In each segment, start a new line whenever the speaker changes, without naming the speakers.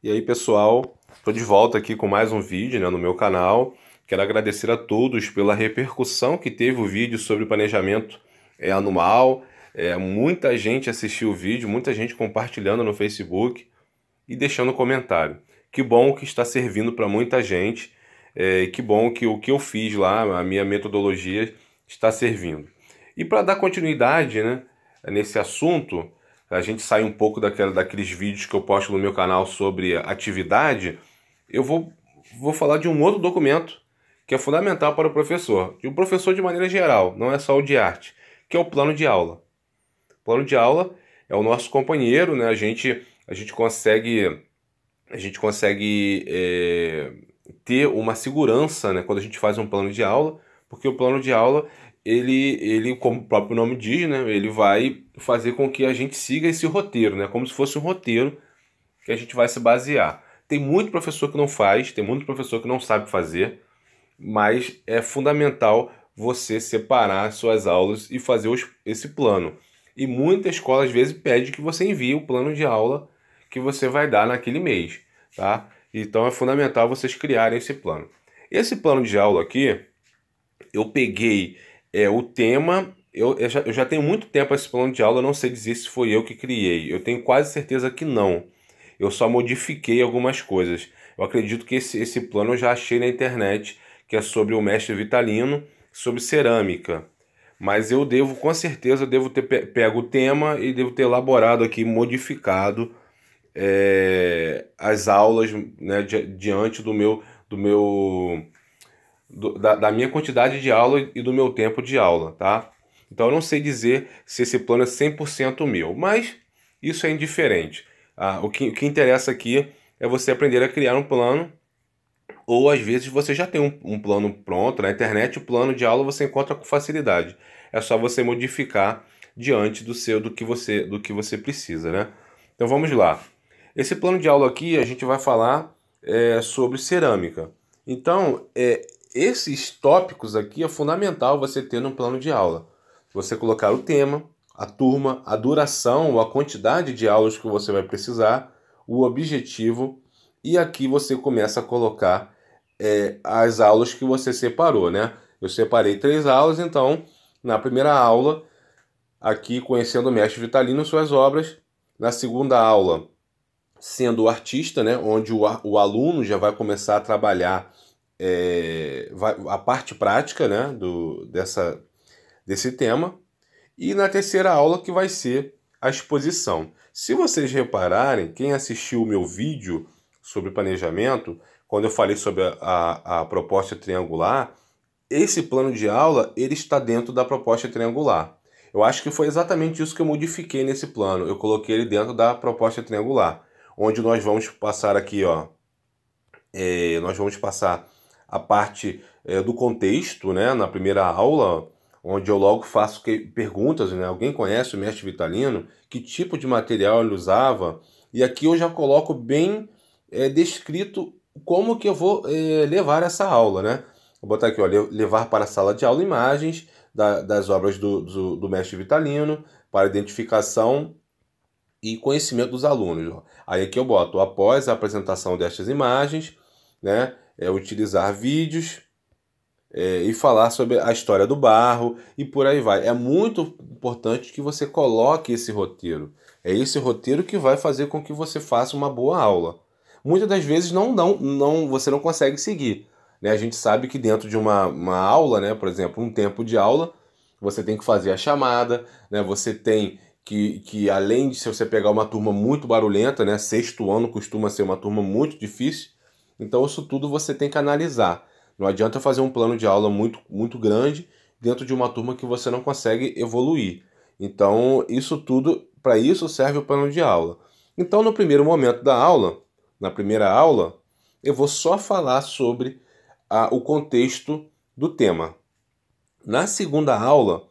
E aí, pessoal, estou de volta aqui com mais um vídeo né, no meu canal. Quero agradecer a todos pela repercussão que teve o vídeo sobre o planejamento é, anual. É, muita gente assistiu o vídeo, muita gente compartilhando no Facebook e deixando comentário. Que bom que está servindo para muita gente. É, que bom que o que eu fiz lá, a minha metodologia, está servindo. E para dar continuidade né, nesse assunto, a gente sai um pouco daquela, daqueles vídeos que eu posto no meu canal sobre atividade, eu vou, vou falar de um outro documento que é fundamental para o professor, e o professor de maneira geral, não é só o de arte, que é o plano de aula. O plano de aula é o nosso companheiro, né? A gente, a gente consegue, a gente consegue é, ter uma segurança, né? Quando a gente faz um plano de aula, porque o plano de aula ele, ele como o próprio nome diz, né? Ele vai fazer com que a gente siga esse roteiro, né? Como se fosse um roteiro que a gente vai se basear. Tem muito professor que não faz, tem muito professor que não sabe fazer, mas é fundamental você separar suas aulas e fazer os, esse plano. E muita escola às vezes pede que você envie o plano de aula que você vai dar naquele mês, tá? Então é fundamental vocês criarem esse plano. Esse plano de aula aqui, eu peguei é, o tema eu, eu, já, eu já tenho muito tempo esse plano de aula, eu não sei dizer se foi eu que criei. Eu tenho quase certeza que não. Eu só modifiquei algumas coisas. Eu acredito que esse, esse plano eu já achei na internet, que é sobre o mestre Vitalino, sobre cerâmica. Mas eu devo, com certeza, devo ter pego o tema e devo ter elaborado aqui, modificado é, as aulas né, di diante do meu, do meu do, da, da minha quantidade de aula e do meu tempo de aula, tá? Então eu não sei dizer se esse plano é 100% meu, mas isso é indiferente. Ah, o, que, o que interessa aqui é você aprender a criar um plano, ou às vezes você já tem um, um plano pronto na internet, o plano de aula você encontra com facilidade. É só você modificar diante do seu do que você do que você precisa, né? Então vamos lá. Esse plano de aula aqui a gente vai falar é, sobre cerâmica. Então é, esses tópicos aqui é fundamental você ter no plano de aula você colocar o tema, a turma, a duração, ou a quantidade de aulas que você vai precisar, o objetivo, e aqui você começa a colocar é, as aulas que você separou, né? Eu separei três aulas, então na primeira aula, aqui conhecendo o mestre Vitalino e suas obras, na segunda aula, sendo o artista, né? Onde o, o aluno já vai começar a trabalhar é, vai, a parte prática, né? Do, dessa desse tema. E na terceira aula que vai ser a exposição. Se vocês repararem, quem assistiu o meu vídeo sobre planejamento, quando eu falei sobre a, a, a proposta triangular, esse plano de aula ele está dentro da proposta triangular. Eu acho que foi exatamente isso que eu modifiquei nesse plano. Eu coloquei ele dentro da proposta triangular, onde nós vamos passar aqui, ó, é, nós vamos passar a parte é, do contexto, né, na primeira aula, onde eu logo faço que, perguntas, né? Alguém conhece o mestre Vitalino? Que tipo de material ele usava? E aqui eu já coloco bem é, descrito como que eu vou é, levar essa aula, né? Vou botar aqui, ó, levar para a sala de aula imagens da, das obras do, do, do, mestre Vitalino para identificação e conhecimento dos alunos. Ó. Aí aqui eu boto, após a apresentação destas imagens, né, é, utilizar vídeos é, e falar sobre a história do barro e por aí vai. É muito importante que você coloque esse roteiro. É esse roteiro que vai fazer com que você faça uma boa aula. Muitas das vezes não, não, não você não consegue seguir. Né? A gente sabe que dentro de uma, uma aula, né, por exemplo, um tempo de aula, você tem que fazer a chamada, né, você tem que, que além de se você pegar uma turma muito barulhenta, né, sexto ano costuma ser uma turma muito difícil, então isso tudo você tem que analisar. Não adianta fazer um plano de aula muito, muito grande dentro de uma turma que você não consegue evoluir. Então, isso tudo, para isso serve o plano de aula. Então, no primeiro momento da aula, na primeira aula, eu vou só falar sobre a, o contexto do tema. Na segunda aula,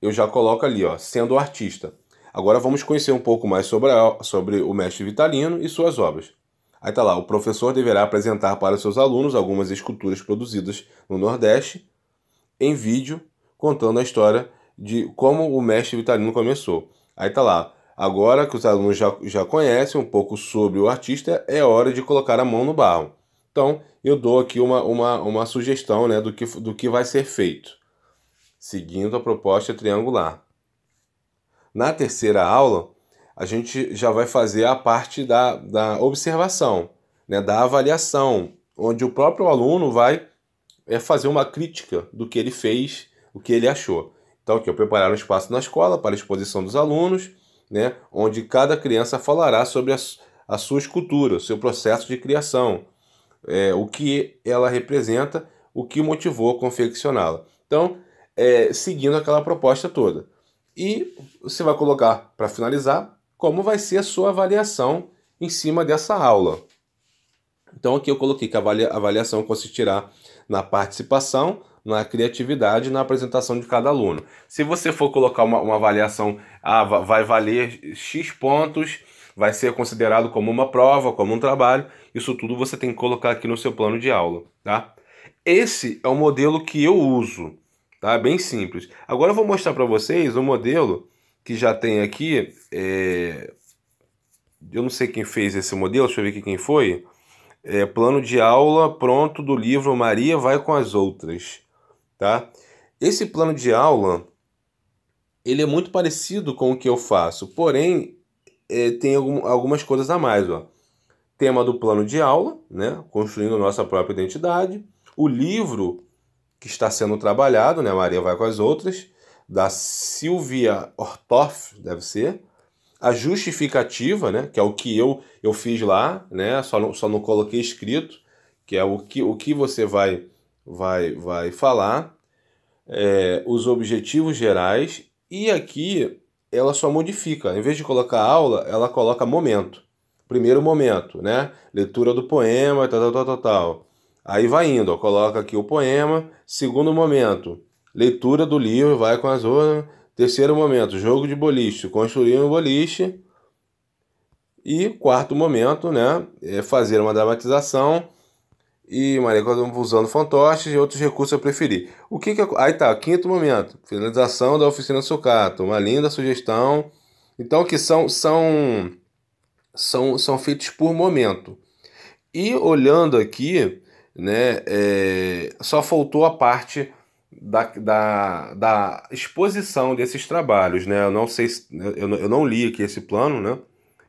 eu já coloco ali, ó, sendo artista. Agora vamos conhecer um pouco mais sobre, a, sobre o mestre Vitalino e suas obras. Aí tá lá, o professor deverá apresentar para seus alunos algumas esculturas produzidas no Nordeste em vídeo, contando a história de como o mestre Vitalino começou. Aí tá lá, agora que os alunos já, já conhecem um pouco sobre o artista, é hora de colocar a mão no barro. Então, eu dou aqui uma, uma, uma sugestão né, do, que, do que vai ser feito, seguindo a proposta triangular. Na terceira aula, a gente já vai fazer a parte da, da observação, né, da avaliação, onde o próprio aluno vai é, fazer uma crítica do que ele fez, o que ele achou. Então, aqui, eu preparar um espaço na escola para exposição dos alunos, né, onde cada criança falará sobre a, a sua escultura, o seu processo de criação, é, o que ela representa, o que motivou a confeccioná-la. Então, é, seguindo aquela proposta toda. E você vai colocar, para finalizar, como vai ser a sua avaliação em cima dessa aula. Então aqui eu coloquei que a avaliação consistirá na participação, na criatividade e na apresentação de cada aluno. Se você for colocar uma, uma avaliação, ah, vai valer X pontos, vai ser considerado como uma prova, como um trabalho, isso tudo você tem que colocar aqui no seu plano de aula, tá? Esse é o modelo que eu uso, tá? Bem simples. Agora eu vou mostrar para vocês o modelo que já tem aqui, é, eu não sei quem fez esse modelo, deixa eu ver aqui quem foi. É, plano de aula pronto do livro Maria vai com as outras, tá? Esse plano de aula ele é muito parecido com o que eu faço, porém é, tem algum, algumas coisas a mais, ó. Tema do plano de aula, né? Construindo nossa própria identidade. O livro que está sendo trabalhado, né? Maria vai com as outras da Silvia Ortoff, deve ser, a justificativa, né, que é o que eu, eu fiz lá, né, só não, só não coloquei escrito, que é o que, o que você vai, vai, vai falar, é, os objetivos gerais, e aqui ela só modifica, em vez de colocar aula, ela coloca momento. Primeiro momento, né? Leitura do poema, tal, tal, tal, tal. Aí vai indo, ó, coloca aqui o poema. Segundo momento, leitura do livro, vai com as outras. Terceiro momento, jogo de boliche, construir um boliche. E quarto momento, né, é fazer uma dramatização e Maria usando fantoches e outros recursos a preferir. O que que aí tá, quinto momento, finalização da oficina sucata, uma linda sugestão. Então que são são são são feitos por momento. E olhando aqui, né, é, só faltou a parte da, da, da exposição desses trabalhos, né? Eu não sei, se, eu, eu não li aqui esse plano, né?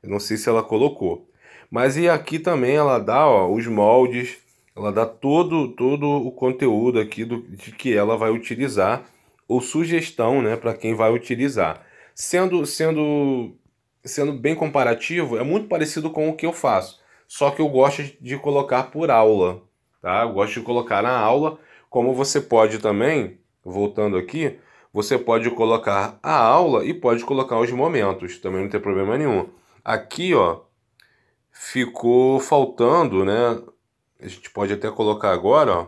Eu não sei se ela colocou. Mas e aqui também ela dá ó, os moldes, ela dá todo, todo o conteúdo aqui do, de que ela vai utilizar, ou sugestão né, para quem vai utilizar. Sendo, sendo, sendo bem comparativo, é muito parecido com o que eu faço, só que eu gosto de colocar por aula. Tá? Eu gosto de colocar na aula como você pode também, voltando aqui, você pode colocar a aula e pode colocar os momentos, também não tem problema nenhum. Aqui, ó, ficou faltando, né? A gente pode até colocar agora, ó,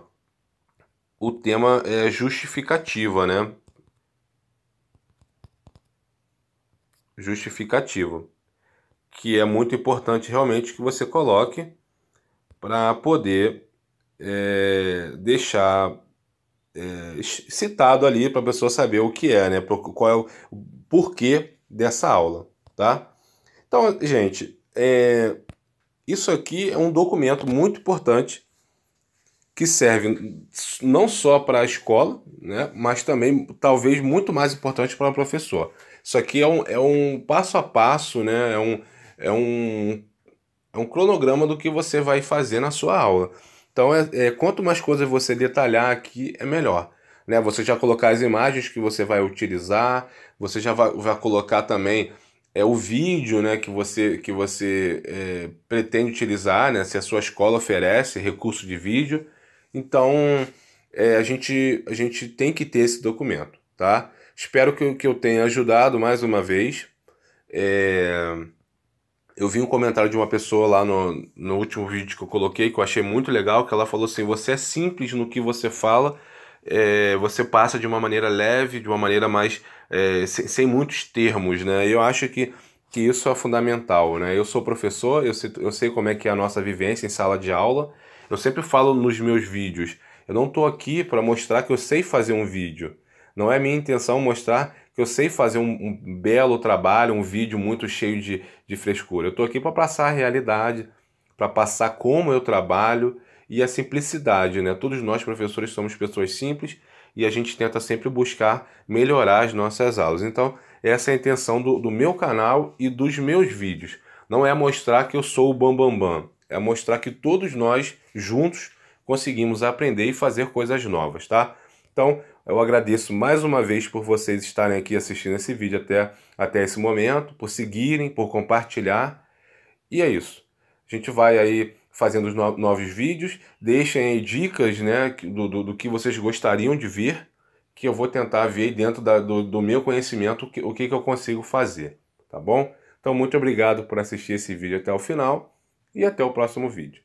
o tema é justificativa, né? justificativo que é muito importante realmente que você coloque para poder é, deixar é, citado ali para a pessoa saber o que é, né? Qual é o porquê dessa aula, tá? Então, gente, é, isso aqui é um documento muito importante que serve não só para a escola, né? Mas também, talvez, muito mais importante para o professor. Isso aqui é um, é um passo a passo, né? É um, é um, é um cronograma do que você vai fazer na sua aula. Então, é, é, quanto mais coisas você detalhar aqui, é melhor. Né? Você já colocar as imagens que você vai utilizar, você já vai, vai colocar também é, o vídeo né, que você, que você é, pretende utilizar, né? se a sua escola oferece recurso de vídeo. Então, é, a, gente, a gente tem que ter esse documento. Tá? Espero que, que eu tenha ajudado mais uma vez. É... Eu vi um comentário de uma pessoa lá no, no último vídeo que eu coloquei, que eu achei muito legal, que ela falou assim: você é simples no que você fala, é, você passa de uma maneira leve, de uma maneira mais. É, sem, sem, muitos termos, né? Eu acho que, que isso é fundamental, né? Eu sou professor, eu sei, eu sei como é que é a nossa vivência em sala de aula. Eu sempre falo nos meus vídeos, eu não estou aqui para mostrar que eu sei fazer um vídeo. Não é minha intenção mostrar que eu sei fazer um, um belo trabalho, um vídeo muito cheio de, de frescura. Eu estou aqui para passar a realidade, para passar como eu trabalho e a simplicidade, né? Todos nós professores somos pessoas simples e a gente tenta sempre buscar melhorar as nossas aulas. Então, essa é a intenção do, do meu canal e dos meus vídeos. Não é mostrar que eu sou o bambambam, bam, bam, é mostrar que todos nós juntos conseguimos aprender e fazer coisas novas, tá? Então, eu agradeço mais uma vez por vocês estarem aqui assistindo esse vídeo até, até esse momento, por seguirem, por compartilhar. E é isso. A gente vai aí fazendo os no novos vídeos. Deixem aí dicas né, do, do, do, que vocês gostariam de ver, que eu vou tentar ver dentro da, do, do meu conhecimento o, que, o que, que eu consigo fazer. Tá bom? Então, muito obrigado por assistir esse vídeo até o final e até o próximo vídeo.